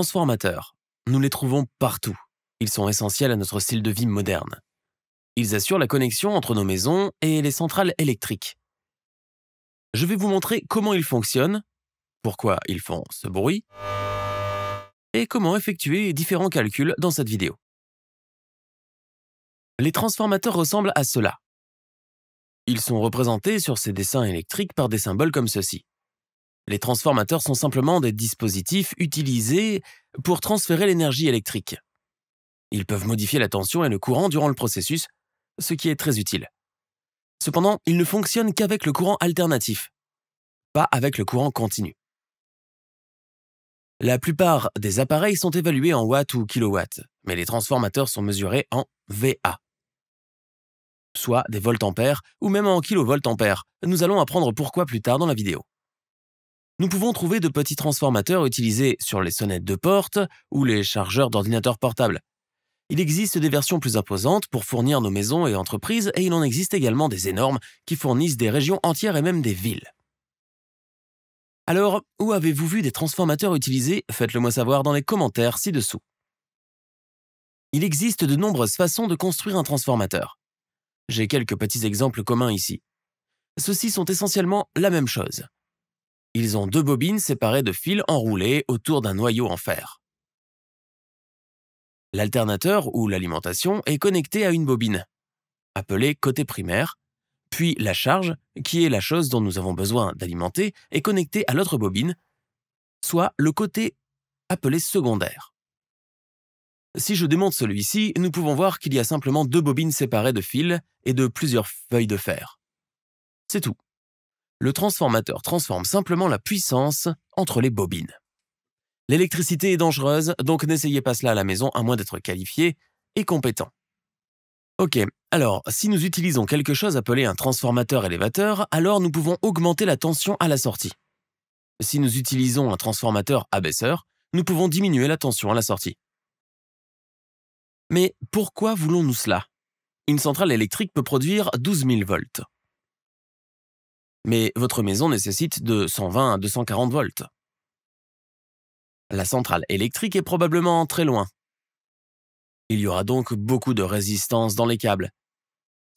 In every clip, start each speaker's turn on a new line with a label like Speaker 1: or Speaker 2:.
Speaker 1: transformateurs. Nous les trouvons partout. Ils sont essentiels à notre style de vie moderne. Ils assurent la connexion entre nos maisons et les centrales électriques. Je vais vous montrer comment ils fonctionnent, pourquoi ils font ce bruit, et comment effectuer différents calculs dans cette vidéo. Les transformateurs ressemblent à cela. Ils sont représentés sur ces dessins électriques par des symboles comme ceci. Les transformateurs sont simplement des dispositifs utilisés pour transférer l'énergie électrique. Ils peuvent modifier la tension et le courant durant le processus, ce qui est très utile. Cependant, ils ne fonctionnent qu'avec le courant alternatif, pas avec le courant continu. La plupart des appareils sont évalués en watts ou kilowatts, mais les transformateurs sont mesurés en VA, soit des volts ampères ou même en kilovolts ampères, Nous allons apprendre pourquoi plus tard dans la vidéo. Nous pouvons trouver de petits transformateurs utilisés sur les sonnettes de porte ou les chargeurs d'ordinateurs portables. Il existe des versions plus imposantes pour fournir nos maisons et entreprises et il en existe également des énormes qui fournissent des régions entières et même des villes. Alors, où avez-vous vu des transformateurs utilisés Faites-le moi savoir dans les commentaires ci-dessous. Il existe de nombreuses façons de construire un transformateur. J'ai quelques petits exemples communs ici. Ceux-ci sont essentiellement la même chose. Ils ont deux bobines séparées de fils enroulés autour d'un noyau en fer. L'alternateur ou l'alimentation est connecté à une bobine, appelée côté primaire, puis la charge, qui est la chose dont nous avons besoin d'alimenter, est connectée à l'autre bobine, soit le côté appelé secondaire. Si je démonte celui-ci, nous pouvons voir qu'il y a simplement deux bobines séparées de fils et de plusieurs feuilles de fer. C'est tout le transformateur transforme simplement la puissance entre les bobines. L'électricité est dangereuse, donc n'essayez pas cela à la maison à moins d'être qualifié et compétent. Ok, alors si nous utilisons quelque chose appelé un transformateur élévateur, alors nous pouvons augmenter la tension à la sortie. Si nous utilisons un transformateur abaisseur, nous pouvons diminuer la tension à la sortie. Mais pourquoi voulons-nous cela Une centrale électrique peut produire 12 000 volts mais votre maison nécessite de 120 à 240 volts. La centrale électrique est probablement très loin. Il y aura donc beaucoup de résistance dans les câbles,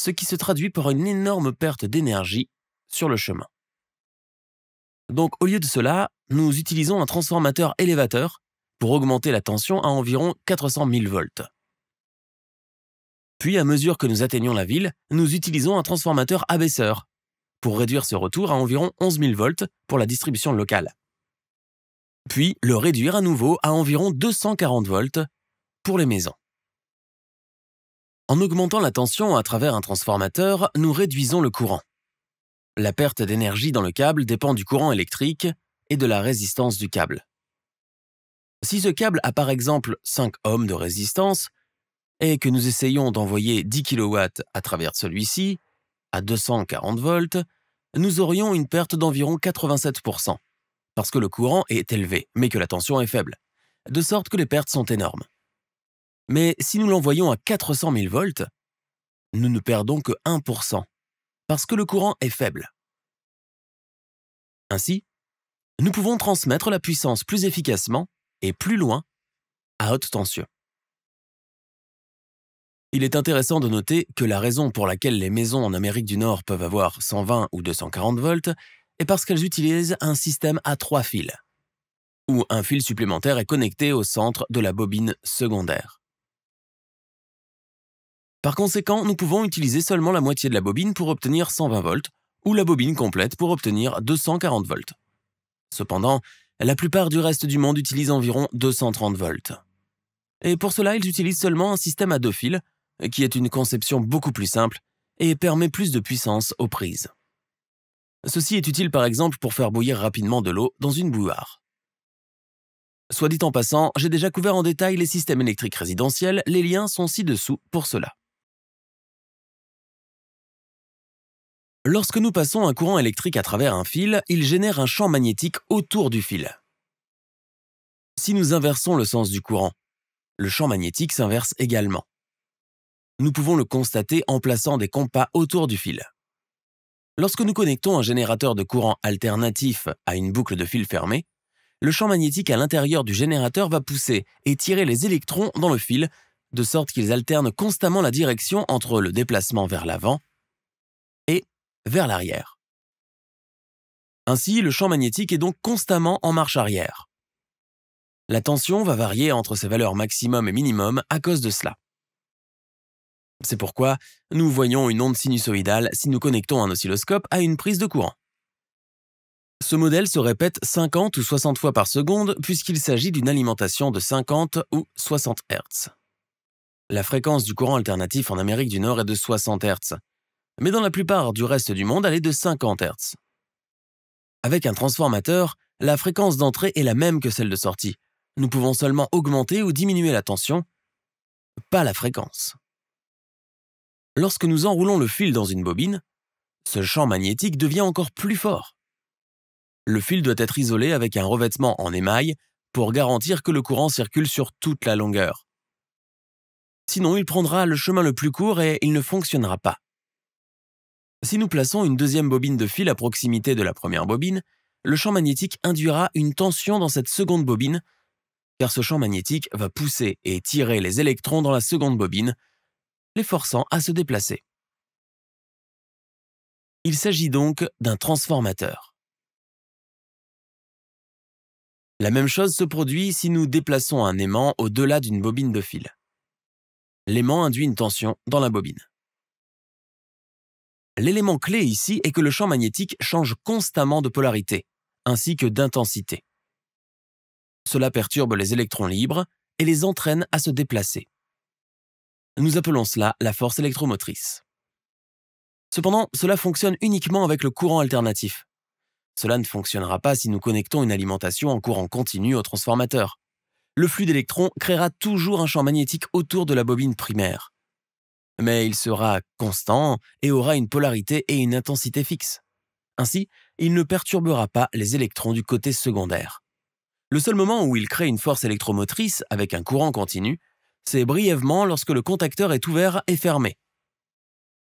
Speaker 1: ce qui se traduit par une énorme perte d'énergie sur le chemin. Donc au lieu de cela, nous utilisons un transformateur élévateur pour augmenter la tension à environ 400 000 volts. Puis à mesure que nous atteignons la ville, nous utilisons un transformateur abaisseur pour réduire ce retour à environ 11 000 volts pour la distribution locale. Puis le réduire à nouveau à environ 240 volts pour les maisons. En augmentant la tension à travers un transformateur, nous réduisons le courant. La perte d'énergie dans le câble dépend du courant électrique et de la résistance du câble. Si ce câble a par exemple 5 ohms de résistance et que nous essayons d'envoyer 10 kW à travers celui-ci, à 240 volts, nous aurions une perte d'environ 87%, parce que le courant est élevé, mais que la tension est faible, de sorte que les pertes sont énormes. Mais si nous l'envoyons à 400 000 volts, nous ne perdons que 1%, parce que le courant est faible. Ainsi, nous pouvons transmettre la puissance plus efficacement et plus loin à haute tension. Il est intéressant de noter que la raison pour laquelle les maisons en Amérique du Nord peuvent avoir 120 ou 240 volts est parce qu'elles utilisent un système à trois fils, où un fil supplémentaire est connecté au centre de la bobine secondaire. Par conséquent, nous pouvons utiliser seulement la moitié de la bobine pour obtenir 120 volts, ou la bobine complète pour obtenir 240 volts. Cependant, la plupart du reste du monde utilise environ 230 volts. Et pour cela, ils utilisent seulement un système à deux fils, qui est une conception beaucoup plus simple et permet plus de puissance aux prises. Ceci est utile par exemple pour faire bouillir rapidement de l'eau dans une bouilloire. Soit dit en passant, j'ai déjà couvert en détail les systèmes électriques résidentiels, les liens sont ci-dessous pour cela. Lorsque nous passons un courant électrique à travers un fil, il génère un champ magnétique autour du fil. Si nous inversons le sens du courant, le champ magnétique s'inverse également. Nous pouvons le constater en plaçant des compas autour du fil. Lorsque nous connectons un générateur de courant alternatif à une boucle de fil fermée, le champ magnétique à l'intérieur du générateur va pousser et tirer les électrons dans le fil, de sorte qu'ils alternent constamment la direction entre le déplacement vers l'avant et vers l'arrière. Ainsi, le champ magnétique est donc constamment en marche arrière. La tension va varier entre ses valeurs maximum et minimum à cause de cela. C'est pourquoi nous voyons une onde sinusoïdale si nous connectons un oscilloscope à une prise de courant. Ce modèle se répète 50 ou 60 fois par seconde puisqu'il s'agit d'une alimentation de 50 ou 60 Hz. La fréquence du courant alternatif en Amérique du Nord est de 60 Hz, mais dans la plupart du reste du monde, elle est de 50 Hz. Avec un transformateur, la fréquence d'entrée est la même que celle de sortie. Nous pouvons seulement augmenter ou diminuer la tension, pas la fréquence. Lorsque nous enroulons le fil dans une bobine, ce champ magnétique devient encore plus fort. Le fil doit être isolé avec un revêtement en émail pour garantir que le courant circule sur toute la longueur. Sinon, il prendra le chemin le plus court et il ne fonctionnera pas. Si nous plaçons une deuxième bobine de fil à proximité de la première bobine, le champ magnétique induira une tension dans cette seconde bobine, car ce champ magnétique va pousser et tirer les électrons dans la seconde bobine, les forçant à se déplacer. Il s'agit donc d'un transformateur. La même chose se produit si nous déplaçons un aimant au-delà d'une bobine de fil. L'aimant induit une tension dans la bobine. L'élément clé ici est que le champ magnétique change constamment de polarité, ainsi que d'intensité. Cela perturbe les électrons libres et les entraîne à se déplacer. Nous appelons cela la force électromotrice. Cependant, cela fonctionne uniquement avec le courant alternatif. Cela ne fonctionnera pas si nous connectons une alimentation en courant continu au transformateur. Le flux d'électrons créera toujours un champ magnétique autour de la bobine primaire. Mais il sera constant et aura une polarité et une intensité fixes. Ainsi, il ne perturbera pas les électrons du côté secondaire. Le seul moment où il crée une force électromotrice avec un courant continu, c'est brièvement lorsque le contacteur est ouvert et fermé.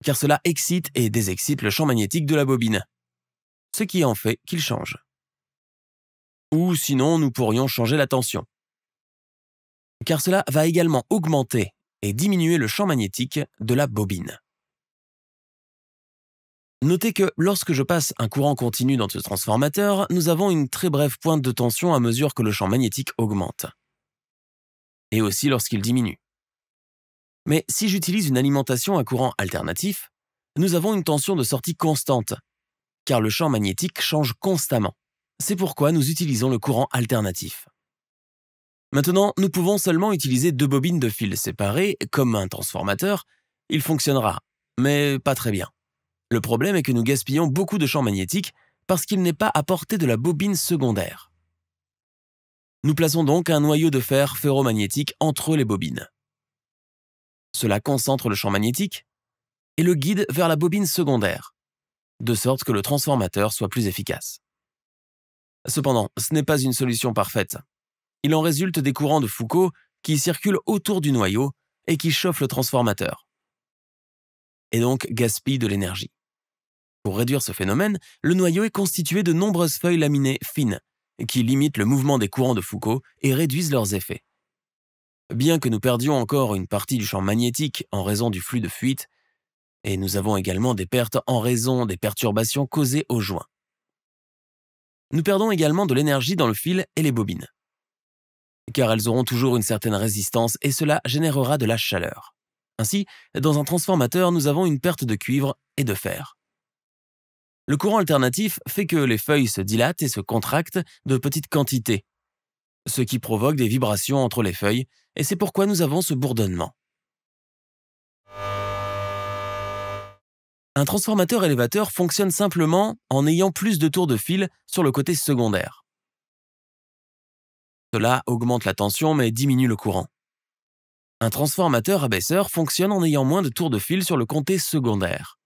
Speaker 1: Car cela excite et désexcite le champ magnétique de la bobine. Ce qui en fait qu'il change. Ou sinon, nous pourrions changer la tension. Car cela va également augmenter et diminuer le champ magnétique de la bobine. Notez que lorsque je passe un courant continu dans ce transformateur, nous avons une très brève pointe de tension à mesure que le champ magnétique augmente et aussi lorsqu'il diminue. Mais si j'utilise une alimentation à courant alternatif, nous avons une tension de sortie constante, car le champ magnétique change constamment. C'est pourquoi nous utilisons le courant alternatif. Maintenant, nous pouvons seulement utiliser deux bobines de fil séparées, comme un transformateur. Il fonctionnera, mais pas très bien. Le problème est que nous gaspillons beaucoup de champ magnétique parce qu'il n'est pas à portée de la bobine secondaire. Nous plaçons donc un noyau de fer ferromagnétique entre les bobines. Cela concentre le champ magnétique et le guide vers la bobine secondaire, de sorte que le transformateur soit plus efficace. Cependant, ce n'est pas une solution parfaite. Il en résulte des courants de Foucault qui circulent autour du noyau et qui chauffent le transformateur. Et donc gaspillent de l'énergie. Pour réduire ce phénomène, le noyau est constitué de nombreuses feuilles laminées fines qui limitent le mouvement des courants de Foucault et réduisent leurs effets. Bien que nous perdions encore une partie du champ magnétique en raison du flux de fuite, et nous avons également des pertes en raison des perturbations causées aux joints. Nous perdons également de l'énergie dans le fil et les bobines, car elles auront toujours une certaine résistance et cela générera de la chaleur. Ainsi, dans un transformateur, nous avons une perte de cuivre et de fer. Le courant alternatif fait que les feuilles se dilatent et se contractent de petites quantités, ce qui provoque des vibrations entre les feuilles, et c'est pourquoi nous avons ce bourdonnement. Un transformateur élévateur fonctionne simplement en ayant plus de tours de fil sur le côté secondaire. Cela augmente la tension mais diminue le courant. Un transformateur abaisseur fonctionne en ayant moins de tours de fil sur le côté secondaire.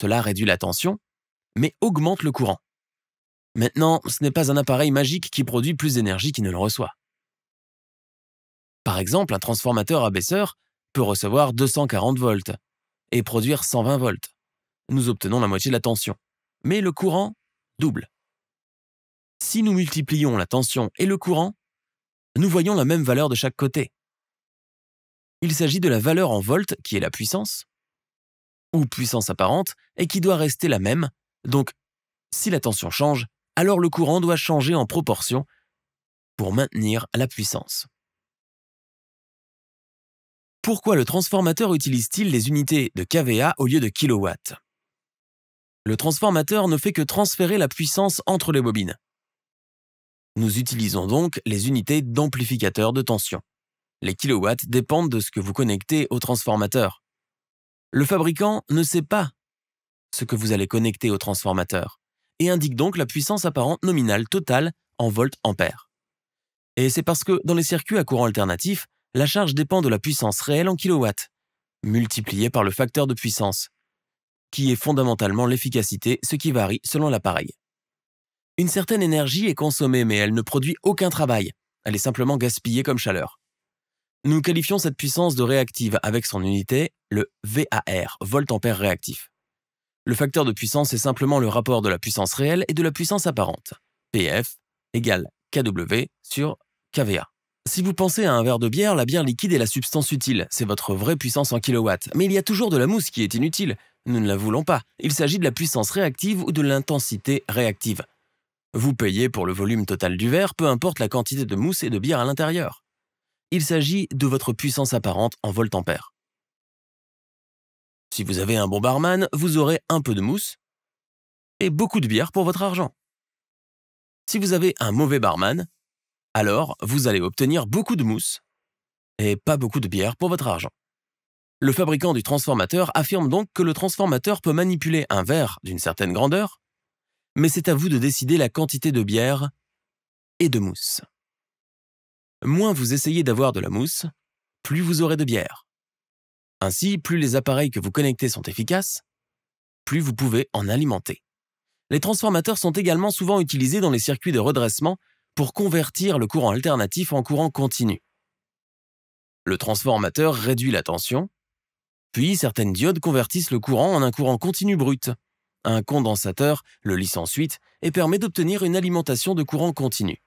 Speaker 1: Cela réduit la tension, mais augmente le courant. Maintenant, ce n'est pas un appareil magique qui produit plus d'énergie qu'il ne le reçoit. Par exemple, un transformateur abaisseur peut recevoir 240 volts et produire 120 volts. Nous obtenons la moitié de la tension, mais le courant double. Si nous multiplions la tension et le courant, nous voyons la même valeur de chaque côté. Il s'agit de la valeur en volts qui est la puissance, ou puissance apparente, et qui doit rester la même, donc si la tension change, alors le courant doit changer en proportion pour maintenir la puissance. Pourquoi le transformateur utilise-t-il les unités de kVA au lieu de kilowatts Le transformateur ne fait que transférer la puissance entre les bobines. Nous utilisons donc les unités d'amplificateur de tension. Les kilowatts dépendent de ce que vous connectez au transformateur. Le fabricant ne sait pas ce que vous allez connecter au transformateur et indique donc la puissance apparente nominale totale en volts-ampères. Et c'est parce que dans les circuits à courant alternatif, la charge dépend de la puissance réelle en kilowatts, multipliée par le facteur de puissance, qui est fondamentalement l'efficacité, ce qui varie selon l'appareil. Une certaine énergie est consommée mais elle ne produit aucun travail, elle est simplement gaspillée comme chaleur. Nous qualifions cette puissance de réactive avec son unité, le VAR, volt-ampère réactif. Le facteur de puissance est simplement le rapport de la puissance réelle et de la puissance apparente. PF égale KW sur KVA. Si vous pensez à un verre de bière, la bière liquide est la substance utile, c'est votre vraie puissance en kilowatts, mais il y a toujours de la mousse qui est inutile. Nous ne la voulons pas, il s'agit de la puissance réactive ou de l'intensité réactive. Vous payez pour le volume total du verre, peu importe la quantité de mousse et de bière à l'intérieur. Il s'agit de votre puissance apparente en voltampères. Si vous avez un bon barman, vous aurez un peu de mousse et beaucoup de bière pour votre argent. Si vous avez un mauvais barman, alors vous allez obtenir beaucoup de mousse et pas beaucoup de bière pour votre argent. Le fabricant du transformateur affirme donc que le transformateur peut manipuler un verre d'une certaine grandeur, mais c'est à vous de décider la quantité de bière et de mousse moins vous essayez d'avoir de la mousse, plus vous aurez de bière. Ainsi, plus les appareils que vous connectez sont efficaces, plus vous pouvez en alimenter. Les transformateurs sont également souvent utilisés dans les circuits de redressement pour convertir le courant alternatif en courant continu. Le transformateur réduit la tension, puis certaines diodes convertissent le courant en un courant continu brut. Un condensateur le lisse ensuite et permet d'obtenir une alimentation de courant continu.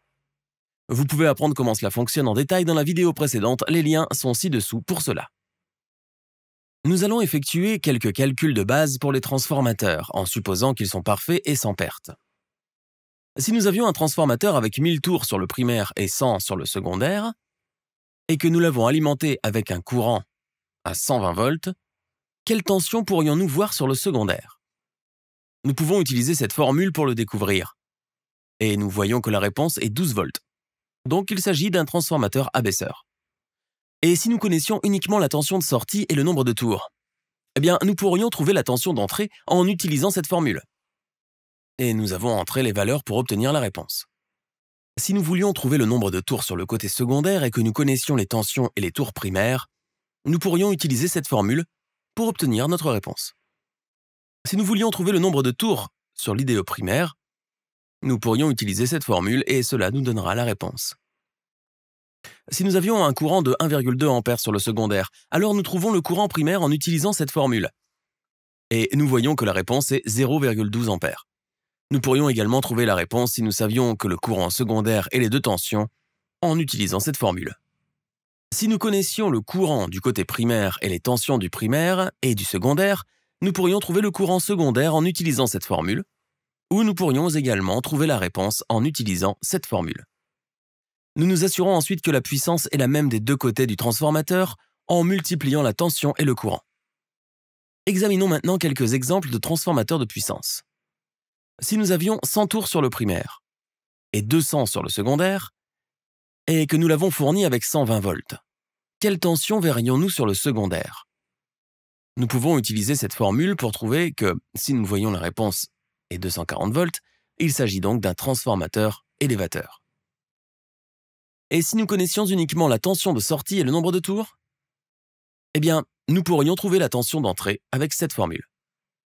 Speaker 1: Vous pouvez apprendre comment cela fonctionne en détail dans la vidéo précédente, les liens sont ci-dessous pour cela. Nous allons effectuer quelques calculs de base pour les transformateurs, en supposant qu'ils sont parfaits et sans perte. Si nous avions un transformateur avec 1000 tours sur le primaire et 100 sur le secondaire, et que nous l'avons alimenté avec un courant à 120 volts, quelle tension pourrions-nous voir sur le secondaire Nous pouvons utiliser cette formule pour le découvrir. Et nous voyons que la réponse est 12 volts donc il s'agit d'un transformateur abaisseur. Et si nous connaissions uniquement la tension de sortie et le nombre de tours Eh bien, nous pourrions trouver la tension d'entrée en utilisant cette formule. Et nous avons entré les valeurs pour obtenir la réponse. Si nous voulions trouver le nombre de tours sur le côté secondaire et que nous connaissions les tensions et les tours primaires, nous pourrions utiliser cette formule pour obtenir notre réponse. Si nous voulions trouver le nombre de tours sur l'IDE primaire, nous pourrions utiliser cette formule et cela nous donnera la réponse. Si nous avions un courant de 1,2 A sur le secondaire, alors nous trouvons le courant primaire en utilisant cette formule. Et nous voyons que la réponse est 0,12 A. Nous pourrions également trouver la réponse si nous savions que le courant secondaire est les deux tensions en utilisant cette formule. Si nous connaissions le courant du côté primaire et les tensions du primaire et du secondaire, nous pourrions trouver le courant secondaire en utilisant cette formule, où nous pourrions également trouver la réponse en utilisant cette formule. Nous nous assurons ensuite que la puissance est la même des deux côtés du transformateur en multipliant la tension et le courant. Examinons maintenant quelques exemples de transformateurs de puissance. Si nous avions 100 tours sur le primaire et 200 sur le secondaire, et que nous l'avons fourni avec 120 volts, quelle tension verrions-nous sur le secondaire Nous pouvons utiliser cette formule pour trouver que, si nous voyons la réponse et 240 volts, il s'agit donc d'un transformateur élévateur. Et si nous connaissions uniquement la tension de sortie et le nombre de tours Eh bien, nous pourrions trouver la tension d'entrée avec cette formule.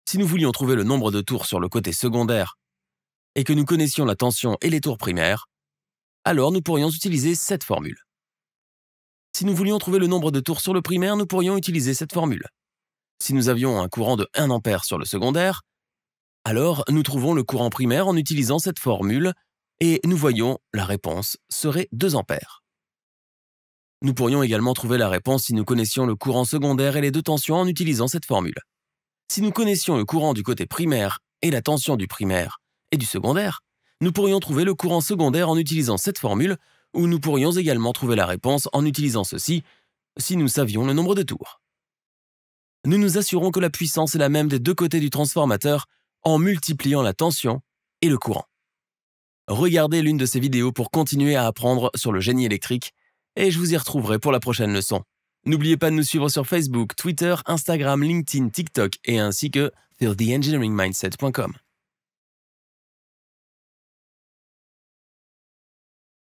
Speaker 1: Si nous voulions trouver le nombre de tours sur le côté secondaire et que nous connaissions la tension et les tours primaires, alors nous pourrions utiliser cette formule. Si nous voulions trouver le nombre de tours sur le primaire, nous pourrions utiliser cette formule. Si nous avions un courant de 1 ampère sur le secondaire, alors, nous trouvons le courant primaire en utilisant cette formule et nous voyons la réponse serait 2 ampères. Nous pourrions également trouver la réponse si nous connaissions le courant secondaire et les deux tensions en utilisant cette formule. Si nous connaissions le courant du côté primaire et la tension du primaire et du secondaire, nous pourrions trouver le courant secondaire en utilisant cette formule ou nous pourrions également trouver la réponse en utilisant ceci si nous savions le nombre de tours. Nous nous assurons que la puissance est la même des deux côtés du transformateur en multipliant la tension et le courant. Regardez l'une de ces vidéos pour continuer à apprendre sur le génie électrique et je vous y retrouverai pour la prochaine leçon. N'oubliez pas de nous suivre sur Facebook, Twitter, Instagram, LinkedIn, TikTok et ainsi que theengineeringmindset.com.